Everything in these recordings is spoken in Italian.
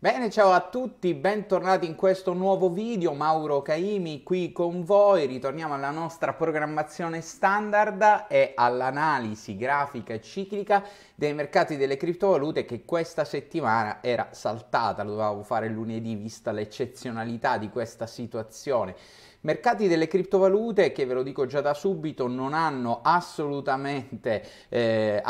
Bene, ciao a tutti, bentornati in questo nuovo video, Mauro Caimi qui con voi, ritorniamo alla nostra programmazione standard e all'analisi grafica e ciclica dei mercati delle criptovalute che questa settimana era saltata, lo dovevamo fare lunedì vista l'eccezionalità di questa situazione Mercati delle criptovalute che ve lo dico già da subito non hanno assolutamente eh,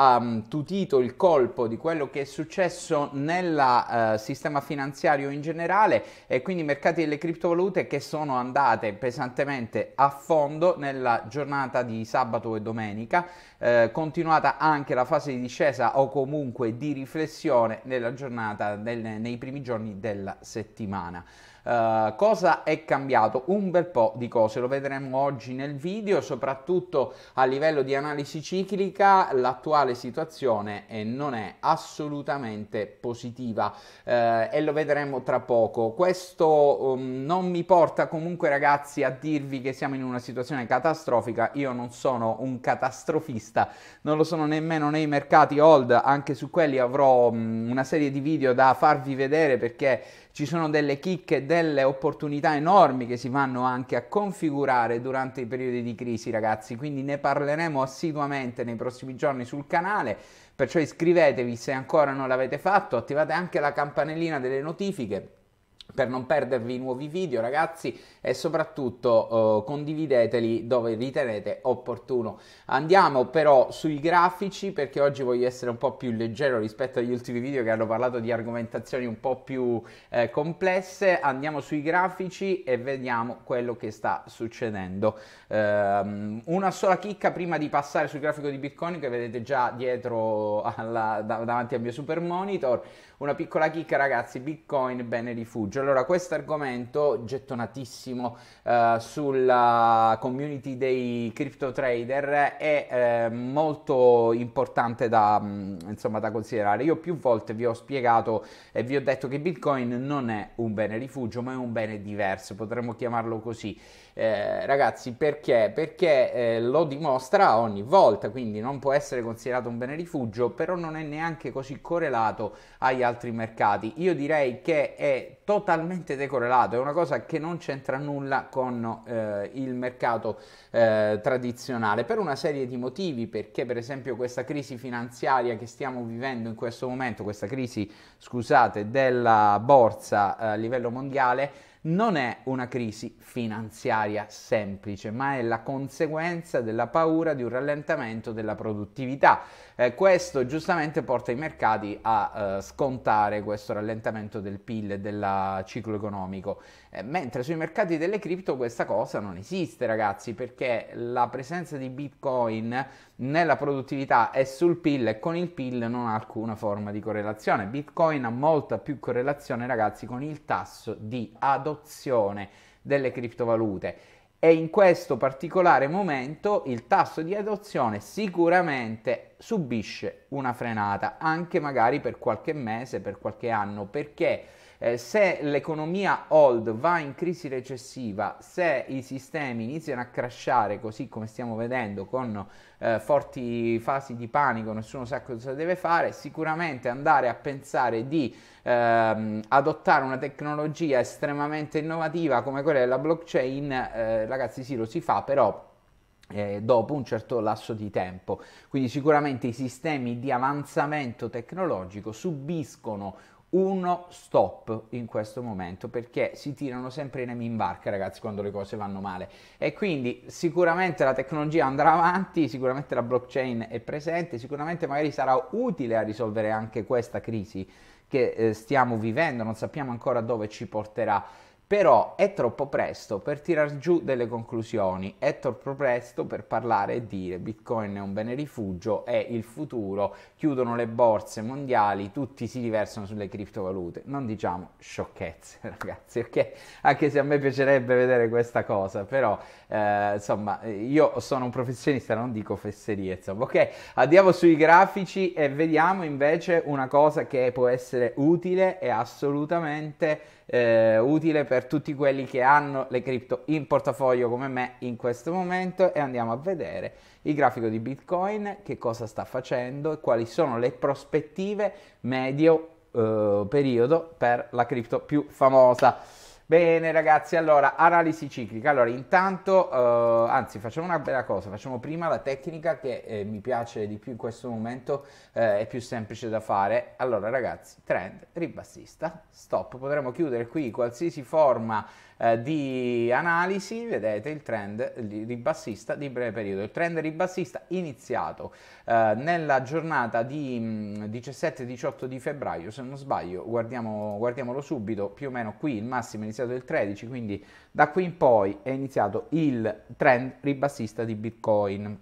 tutito il colpo di quello che è successo nel eh, sistema finanziario in generale e quindi mercati delle criptovalute che sono andate pesantemente a fondo nella giornata di sabato e domenica, eh, continuata anche la fase di discesa o comunque di riflessione nella giornata del, nei primi giorni della settimana. Eh, cosa è cambiato? Un bel po' di cose, lo vedremo oggi nel video, soprattutto a livello di analisi ciclica l'attuale situazione eh, non è assolutamente positiva uh, e lo vedremo tra poco. Questo um, non mi porta comunque ragazzi a dirvi che siamo in una situazione catastrofica, io non sono un catastrofista, non lo sono nemmeno nei mercati hold, anche su quelli avrò um, una serie di video da farvi vedere perché ci sono delle chicche, delle delle opportunità enormi che si vanno anche a configurare durante i periodi di crisi, ragazzi, quindi ne parleremo assiduamente nei prossimi giorni sul canale. Perciò iscrivetevi se ancora non l'avete fatto, attivate anche la campanellina delle notifiche per non perdervi i nuovi video ragazzi e soprattutto eh, condivideteli dove ritenete opportuno. Andiamo però sui grafici perché oggi voglio essere un po' più leggero rispetto agli ultimi video che hanno parlato di argomentazioni un po' più eh, complesse. Andiamo sui grafici e vediamo quello che sta succedendo. Ehm, una sola chicca prima di passare sul grafico di Bitcoin che vedete già dietro alla, davanti al mio super monitor. Una piccola chicca ragazzi, Bitcoin bene rifugio allora, questo argomento gettonatissimo eh, sulla community dei crypto trader è eh, molto importante da, mm, insomma, da considerare. Io più volte vi ho spiegato e vi ho detto che Bitcoin non è un bene rifugio, ma è un bene diverso, potremmo chiamarlo così. Eh, ragazzi perché? Perché eh, lo dimostra ogni volta, quindi non può essere considerato un bene rifugio, però non è neanche così correlato agli altri mercati. Io direi che è totalmente decorrelato, è una cosa che non c'entra nulla con eh, il mercato eh, tradizionale per una serie di motivi, perché per esempio questa crisi finanziaria che stiamo vivendo in questo momento, questa crisi, scusate, della borsa eh, a livello mondiale non è una crisi finanziaria semplice, ma è la conseguenza della paura di un rallentamento della produttività. Eh, questo giustamente porta i mercati a eh, scontare questo rallentamento del PIL e del ciclo economico. Eh, mentre sui mercati delle cripto questa cosa non esiste, ragazzi, perché la presenza di Bitcoin nella produttività è sul PIL e con il PIL non ha alcuna forma di correlazione. Bitcoin ha molta più correlazione, ragazzi, con il tasso di adozione delle criptovalute e in questo particolare momento il tasso di adozione sicuramente subisce una frenata, anche magari per qualche mese, per qualche anno, perché eh, se l'economia old va in crisi recessiva, se i sistemi iniziano a crashare così come stiamo vedendo con eh, forti fasi di panico, nessuno sa cosa deve fare, sicuramente andare a pensare di ehm, adottare una tecnologia estremamente innovativa come quella della blockchain, eh, ragazzi sì lo si fa però eh, dopo un certo lasso di tempo. Quindi sicuramente i sistemi di avanzamento tecnologico subiscono uno stop in questo momento perché si tirano sempre i nemi in barca ragazzi quando le cose vanno male e quindi sicuramente la tecnologia andrà avanti sicuramente la blockchain è presente sicuramente magari sarà utile a risolvere anche questa crisi che eh, stiamo vivendo non sappiamo ancora dove ci porterà però è troppo presto per tirar giù delle conclusioni, è troppo presto per parlare e dire Bitcoin è un bene rifugio, è il futuro, chiudono le borse mondiali, tutti si riversano sulle criptovalute. Non diciamo sciocchezze, ragazzi, perché anche se a me piacerebbe vedere questa cosa, però eh, insomma, io sono un professionista, non dico fesserie, insomma, ok? Andiamo sui grafici e vediamo invece una cosa che può essere utile e assolutamente eh, utile per tutti quelli che hanno le cripto in portafoglio come me in questo momento e andiamo a vedere il grafico di Bitcoin, che cosa sta facendo e quali sono le prospettive medio eh, periodo per la cripto più famosa. Bene ragazzi, allora, analisi ciclica. Allora, intanto, eh, anzi, facciamo una bella cosa, facciamo prima la tecnica che eh, mi piace di più in questo momento, eh, è più semplice da fare. Allora ragazzi, trend, ribassista, stop, potremmo chiudere qui qualsiasi forma eh, di analisi vedete il trend ribassista di breve periodo. Il trend ribassista iniziato eh, nella giornata di 17-18 mm, di febbraio, se non sbaglio, guardiamo, guardiamolo subito, più o meno qui il massimo è iniziato il 13, quindi da qui in poi è iniziato il trend ribassista di Bitcoin.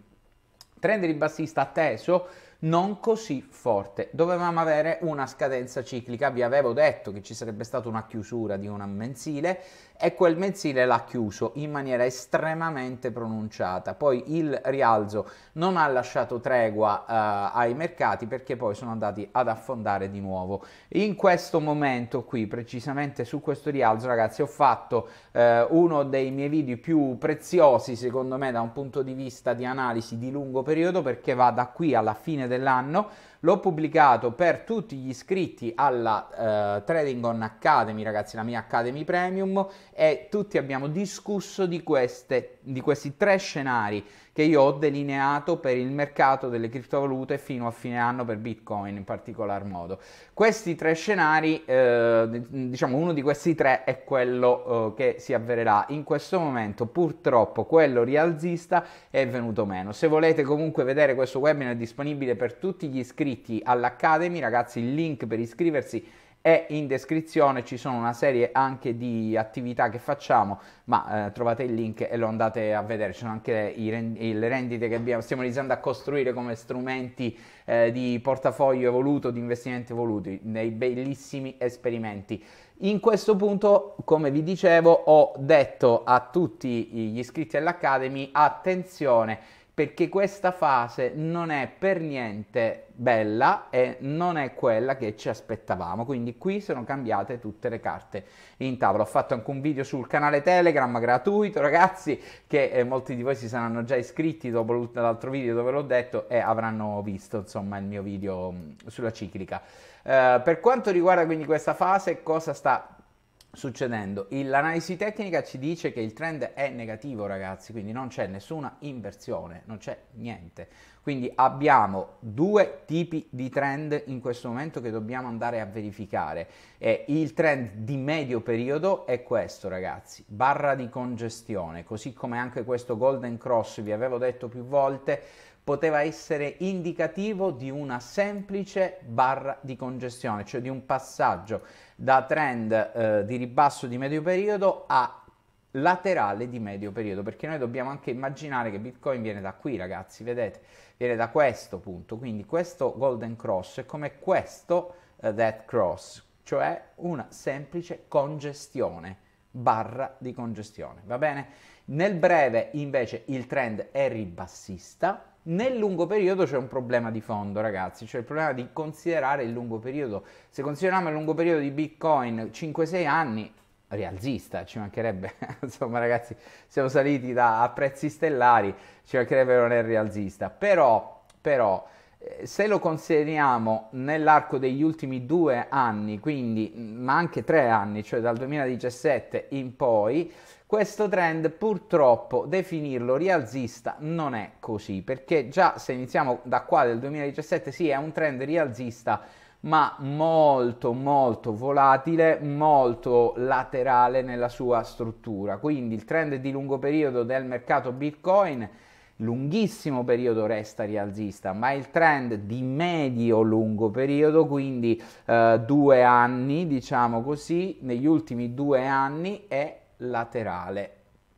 Trend ribassista atteso non così forte. Dovevamo avere una scadenza ciclica, vi avevo detto che ci sarebbe stata una chiusura di un mensile e quel mensile l'ha chiuso in maniera estremamente pronunciata. Poi il rialzo non ha lasciato tregua eh, ai mercati perché poi sono andati ad affondare di nuovo. In questo momento qui, precisamente su questo rialzo, ragazzi, ho fatto eh, uno dei miei video più preziosi secondo me da un punto di vista di analisi di lungo periodo perché va da qui alla fine fine dell'anno. L'ho pubblicato per tutti gli iscritti alla eh, Trading on Academy, ragazzi, la mia Academy Premium e tutti abbiamo discusso di, queste, di questi tre scenari che io ho delineato per il mercato delle criptovalute fino a fine anno per Bitcoin in particolar modo. Questi tre scenari, eh, diciamo uno di questi tre è quello eh, che si avvererà. In questo momento purtroppo quello rialzista è venuto meno. Se volete comunque vedere questo webinar è disponibile per tutti gli iscritti all'Academy, ragazzi il link per iscriversi e in descrizione ci sono una serie anche di attività che facciamo, ma eh, trovate il link e lo andate a vedere, ci sono anche i, le rendite che abbiamo, stiamo iniziando a costruire come strumenti eh, di portafoglio evoluto, di investimenti evoluti, dei bellissimi esperimenti. In questo punto, come vi dicevo, ho detto a tutti gli iscritti all'Academy, attenzione, perché questa fase non è per niente bella e non è quella che ci aspettavamo quindi qui sono cambiate tutte le carte in tavola ho fatto anche un video sul canale telegram gratuito ragazzi che eh, molti di voi si saranno già iscritti dopo l'altro video dove l'ho detto e avranno visto insomma il mio video mm, sulla ciclica eh, per quanto riguarda quindi questa fase cosa sta succedendo? L'analisi tecnica ci dice che il trend è negativo, ragazzi, quindi non c'è nessuna inversione, non c'è niente. Quindi abbiamo due tipi di trend in questo momento che dobbiamo andare a verificare. E il trend di medio periodo è questo, ragazzi, barra di congestione, così come anche questo golden cross vi avevo detto più volte, poteva essere indicativo di una semplice barra di congestione, cioè di un passaggio da trend eh, di ribasso di medio periodo a laterale di medio periodo, perché noi dobbiamo anche immaginare che Bitcoin viene da qui, ragazzi, vedete, viene da questo punto, quindi questo golden cross è come questo uh, eh, dead cross, cioè una semplice congestione, barra di congestione, va bene? Nel breve invece il trend è ribassista, nel lungo periodo c'è un problema di fondo, ragazzi, cioè il problema di considerare il lungo periodo. Se consideriamo il lungo periodo di Bitcoin 5-6 anni, rialzista, ci mancherebbe, insomma ragazzi, siamo saliti da, a prezzi stellari, ci mancherebbe non è rialzista, però, però eh, se lo consideriamo nell'arco degli ultimi due anni, quindi, ma anche tre anni, cioè dal 2017 in poi, questo trend purtroppo definirlo rialzista non è così, perché già se iniziamo da qua del 2017 sì è un trend rialzista, ma molto molto volatile, molto laterale nella sua struttura. Quindi il trend di lungo periodo del mercato Bitcoin lunghissimo periodo resta rialzista, ma il trend di medio-lungo periodo, quindi eh, due anni, diciamo così, negli ultimi due anni è laterale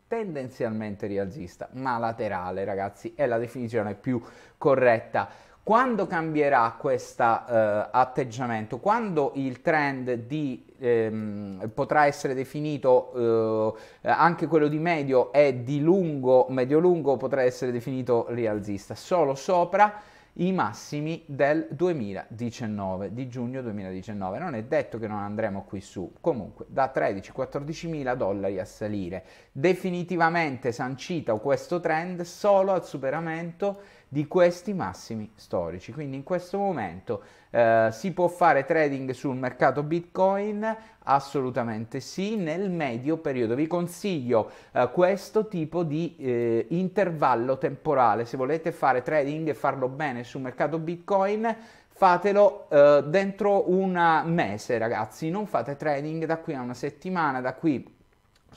tendenzialmente rialzista, ma laterale ragazzi è la definizione più corretta. Quando cambierà questo eh, atteggiamento? Quando il trend di, ehm, potrà essere definito eh, anche quello di medio e di lungo, medio-lungo potrà essere definito rialzista, solo sopra i massimi del 2019, di giugno 2019. Non è detto che non andremo qui su, comunque da 13-14 mila dollari a salire. Definitivamente sancita questo trend solo al superamento di questi massimi storici. Quindi in questo momento eh, si può fare trading sul mercato Bitcoin? Assolutamente sì, nel medio periodo. Vi consiglio eh, questo tipo di eh, intervallo temporale. Se volete fare trading e farlo bene sul mercato Bitcoin, fatelo eh, dentro un mese ragazzi non fate trading da qui a una settimana da qui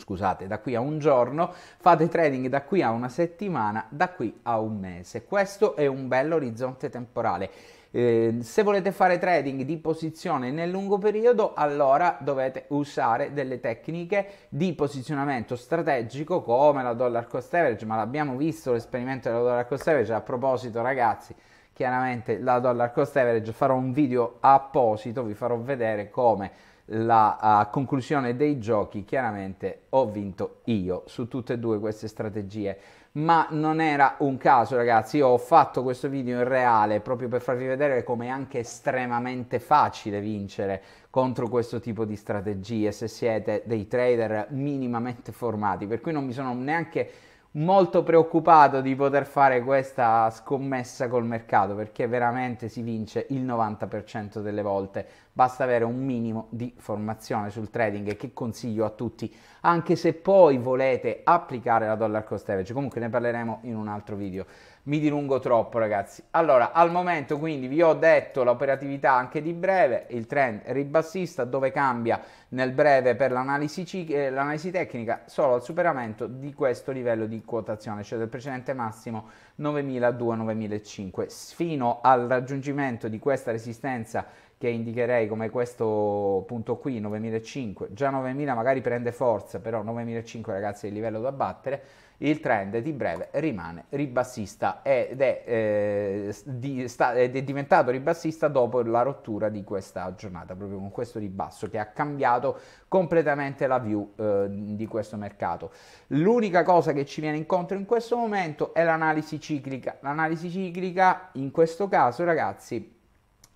scusate, da qui a un giorno, fate trading da qui a una settimana, da qui a un mese. Questo è un bello orizzonte temporale. Eh, se volete fare trading di posizione nel lungo periodo, allora dovete usare delle tecniche di posizionamento strategico come la dollar cost average, ma l'abbiamo visto l'esperimento della dollar cost average. A proposito, ragazzi, chiaramente la dollar cost average farò un video apposito, vi farò vedere come la uh, conclusione dei giochi, chiaramente ho vinto io su tutte e due queste strategie. Ma non era un caso, ragazzi. Io ho fatto questo video in reale proprio per farvi vedere come è anche estremamente facile vincere contro questo tipo di strategie se siete dei trader minimamente formati. Per cui non mi sono neanche molto preoccupato di poter fare questa scommessa col mercato perché veramente si vince il 90% delle volte basta avere un minimo di formazione sul trading che consiglio a tutti, anche se poi volete applicare la dollar cost average, comunque ne parleremo in un altro video. Mi dilungo troppo ragazzi. Allora, al momento quindi vi ho detto l'operatività anche di breve, il trend ribassista dove cambia nel breve per l'analisi, eh, l'analisi tecnica solo al superamento di questo livello di quotazione, cioè del precedente massimo 9200 9500 fino al raggiungimento di questa resistenza che indicherei come questo punto qui, 9005, già 9000 magari prende forza, però 9005 ragazzi è il livello da battere, il trend di breve rimane ribassista ed è, eh, di, sta, ed è diventato ribassista dopo la rottura di questa giornata, proprio con questo ribasso che ha cambiato completamente la view eh, di questo mercato. L'unica cosa che ci viene incontro in questo momento è l'analisi ciclica. L'analisi ciclica in questo caso ragazzi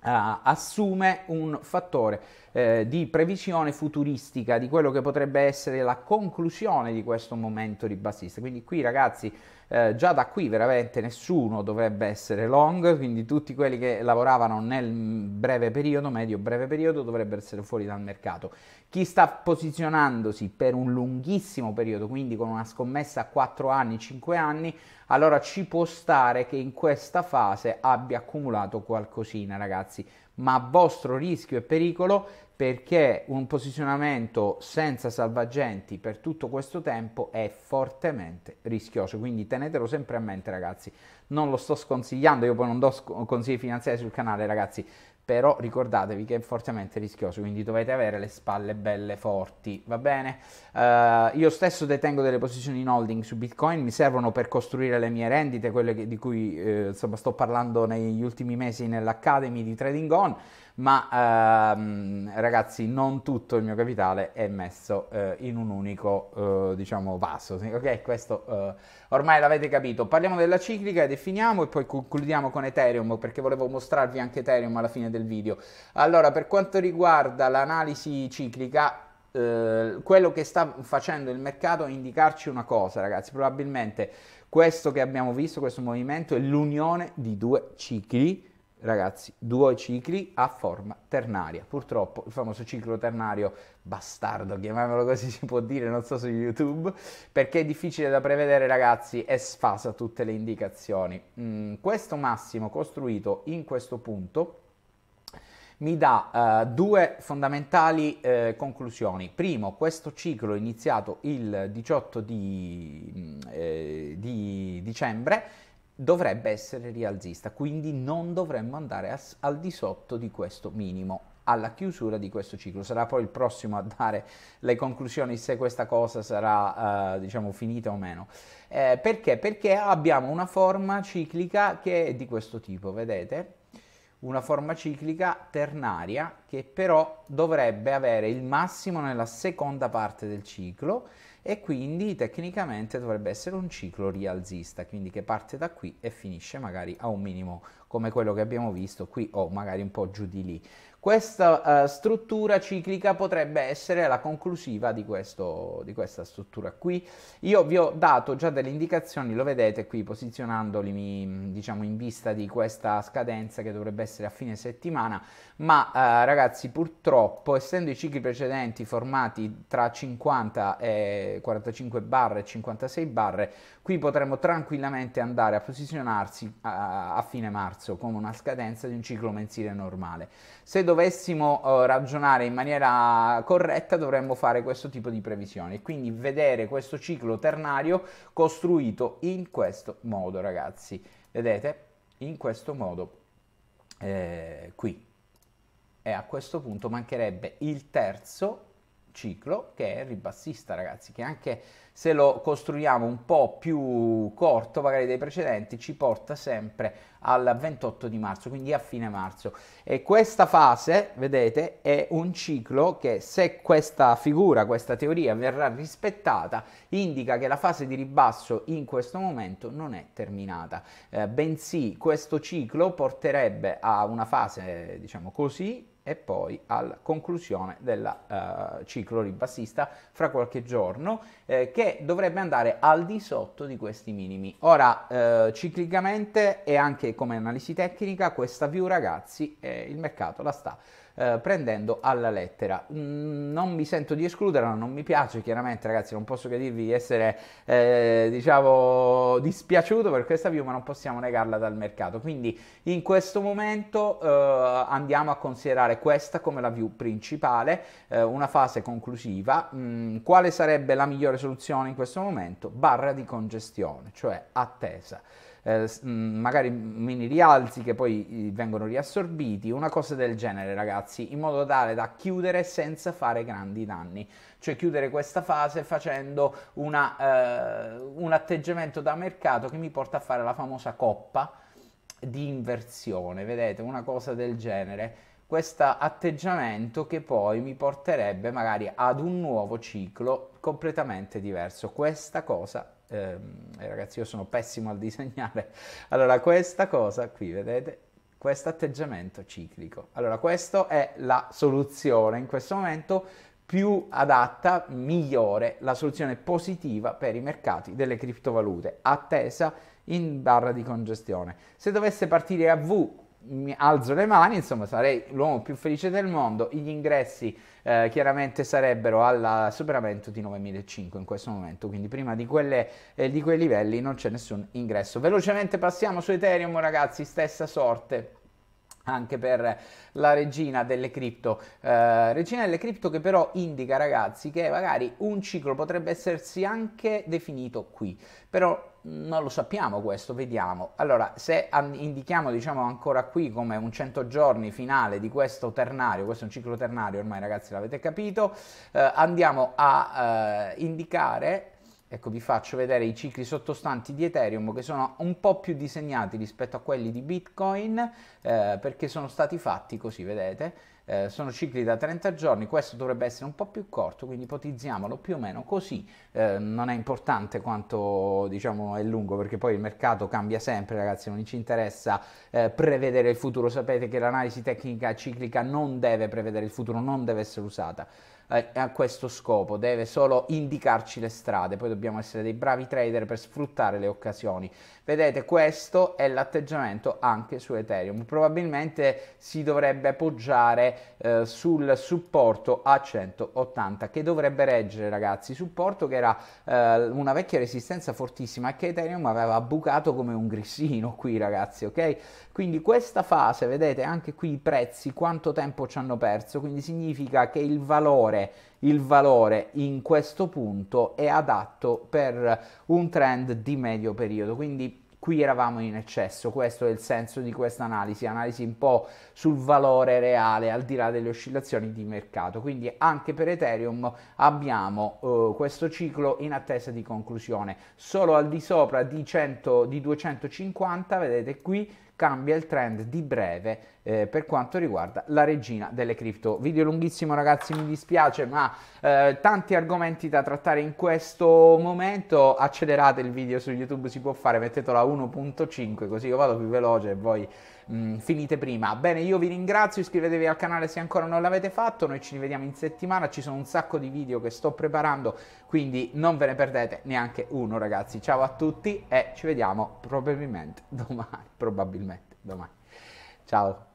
eh, assume un fattore eh, di previsione futuristica di quello che potrebbe essere la conclusione di questo momento ribassista. Quindi qui ragazzi eh, già da qui veramente nessuno dovrebbe essere long, quindi tutti quelli che lavoravano nel breve periodo, medio-breve periodo, dovrebbero essere fuori dal mercato. Chi sta posizionandosi per un lunghissimo periodo, quindi con una scommessa a 4 anni, 5 anni, allora ci può stare che in questa fase abbia accumulato qualcosina, ragazzi. Ma a vostro rischio e pericolo perché un posizionamento senza salvagenti per tutto questo tempo è fortemente rischioso, quindi tenetelo sempre a mente ragazzi, non lo sto sconsigliando, io poi non do consigli finanziari sul canale ragazzi, però ricordatevi che è fortemente rischioso, quindi dovete avere le spalle belle forti, va bene? Uh, io stesso detengo delle posizioni in holding su Bitcoin, mi servono per costruire le mie rendite, quelle che, di cui eh, insomma, sto parlando negli ultimi mesi nell'Academy di Trading On, ma uh, ragazzi non tutto il mio capitale è messo uh, in un unico eh, diciamo vaso, ok? Questo ormai l'avete capito. Parliamo della ciclica e definiamo e poi concludiamo con Ethereum perché volevo mostrarvi anche Ethereum alla fine del video. Allora, per quanto riguarda l'analisi ciclica, eh, quello che sta facendo il mercato è indicarci una cosa, ragazzi, probabilmente questo che abbiamo visto, questo movimento, è l'unione di due cicli ragazzi, due cicli a forma ternaria. Purtroppo il famoso ciclo ternario bastardo, chiamiamolo così si può dire, non so su YouTube, perché è difficile da prevedere, ragazzi, e sfasa tutte le indicazioni. Mm, questo massimo costruito in questo punto mi dà eh, due fondamentali eh, conclusioni. Primo, questo ciclo iniziato il 18 di, mm, eh, di dicembre dovrebbe essere rialzista, quindi non dovremmo andare a, al di sotto di questo minimo alla chiusura di questo ciclo. Sarà poi il prossimo a dare le conclusioni se questa cosa sarà eh, diciamo finita o meno. Eh, perché? Perché abbiamo una forma ciclica che è di questo tipo, vedete? una forma ciclica ternaria che però dovrebbe avere il massimo nella seconda parte del ciclo e quindi tecnicamente dovrebbe essere un ciclo rialzista, quindi che parte da qui e finisce magari a un minimo come quello che abbiamo visto qui o magari un po' giù di lì. Questa uh, struttura ciclica potrebbe essere la conclusiva di, questo, di, questa struttura qui. Io vi ho dato già delle indicazioni, lo vedete qui posizionandoli mm, diciamo, in vista di questa scadenza che dovrebbe essere a fine settimana, ma uh, ragazzi purtroppo essendo i cicli precedenti formati tra 50 e 45 barre e 56 barre, qui potremmo tranquillamente andare a posizionarsi uh, a fine marzo come una scadenza di un ciclo mensile normale. Se dov- dovessimo eh, ragionare in maniera corretta dovremmo fare questo tipo di previsioni, quindi vedere questo ciclo ternario costruito in questo modo ragazzi, vedete? In questo modo eh, qui e a questo punto mancherebbe il terzo ciclo che è ribassista ragazzi che anche se lo costruiamo un po' più corto magari dei precedenti ci porta sempre al 28 di marzo quindi a fine marzo e questa fase vedete è un ciclo che se questa figura questa teoria verrà rispettata indica che la fase di ribasso in questo momento non è terminata eh, bensì questo ciclo porterebbe a una fase diciamo così e poi alla conclusione del uh, eh, ciclo ribassista fra qualche giorno eh, che dovrebbe andare al di sotto di questi minimi. Ora eh, ciclicamente e anche come analisi tecnica questa view ragazzi eh, il mercato la sta eh, prendendo alla lettera. Mm, non mi sento di escluderla, non mi piace chiaramente ragazzi, non posso che dirvi di essere eh, diciamo dispiaciuto per questa view, ma non possiamo negarla dal mercato. Quindi in questo momento eh, andiamo a considerare questa come la view principale, eh, una fase conclusiva. Mm, quale sarebbe la migliore soluzione in questo momento? Barra di congestione, cioè attesa eh, mm, magari mini rialzi che poi eh, vengono riassorbiti, una cosa del genere ragazzi, in modo tale da chiudere senza fare grandi danni, cioè chiudere questa fase facendo una, eh, un atteggiamento da mercato che mi porta a fare la famosa coppa di inversione, vedete, una cosa del genere questo atteggiamento che poi mi porterebbe magari ad un nuovo ciclo completamente diverso. Questa cosa Ehm, eh, ragazzi io sono pessimo al disegnare, allora questa cosa qui vedete, questo atteggiamento ciclico, allora questa è la soluzione in questo momento più adatta, migliore, la soluzione positiva per i mercati delle criptovalute, attesa in barra di congestione. Se dovesse partire a V mi alzo le mani, insomma sarei l'uomo più felice del mondo, gli ingressi eh, chiaramente sarebbero al superamento di 9.500 in questo momento, quindi prima di, quelle, eh, di quei livelli non c'è nessun ingresso. Velocemente passiamo su Ethereum ragazzi, stessa sorte anche per la regina delle cripto. Eh, regina delle cripto che però indica ragazzi che magari un ciclo potrebbe essersi anche definito qui, però non lo sappiamo questo, vediamo. Allora, se indichiamo diciamo ancora qui come un 100 giorni finale di questo ternario, questo è un ciclo ternario ormai ragazzi l'avete capito, eh, andiamo a eh, indicare Ecco, vi faccio vedere i cicli sottostanti di Ethereum che sono un po' più disegnati rispetto a quelli di Bitcoin eh, perché sono stati fatti così, vedete? Eh, sono cicli da 30 giorni, questo dovrebbe essere un po' più corto, quindi ipotizziamolo più o meno così, eh, non è importante quanto diciamo è lungo perché poi il mercato cambia sempre ragazzi, non ci interessa eh, prevedere il futuro, sapete che l'analisi tecnica ciclica non deve prevedere il futuro, non deve essere usata eh, a questo scopo, deve solo indicarci le strade, poi dobbiamo essere dei bravi trader per sfruttare le occasioni Vedete, questo è l'atteggiamento anche su Ethereum. Probabilmente si dovrebbe poggiare eh, sul supporto a 180 che dovrebbe reggere, ragazzi, supporto che era eh, una vecchia resistenza fortissima e che Ethereum aveva bucato come un grissino qui, ragazzi, ok? Quindi questa fase, vedete, anche qui i prezzi quanto tempo ci hanno perso, quindi significa che il valore il valore in questo punto è adatto per un trend di medio periodo, quindi qui eravamo in eccesso, questo è il senso di questa analisi, analisi un po' sul valore reale al di là delle oscillazioni di mercato, quindi anche per Ethereum abbiamo uh, questo ciclo in attesa di conclusione, solo al di sopra di, 100, di 250, vedete qui, cambia il trend di breve eh, per quanto riguarda la regina delle cripto. Video lunghissimo ragazzi, mi dispiace, ma eh, tanti argomenti da trattare in questo momento. Accelerate il video su YouTube, si può fare, mettetelo a 1.5 così io vado più veloce e voi mh, mm, finite prima. Bene, io vi ringrazio, iscrivetevi al canale se ancora non l'avete fatto, noi ci rivediamo in settimana, ci sono un sacco di video che sto preparando, quindi non ve ne perdete neanche uno ragazzi. Ciao a tutti e ci vediamo probabilmente domani, probabilmente domani. Ciao.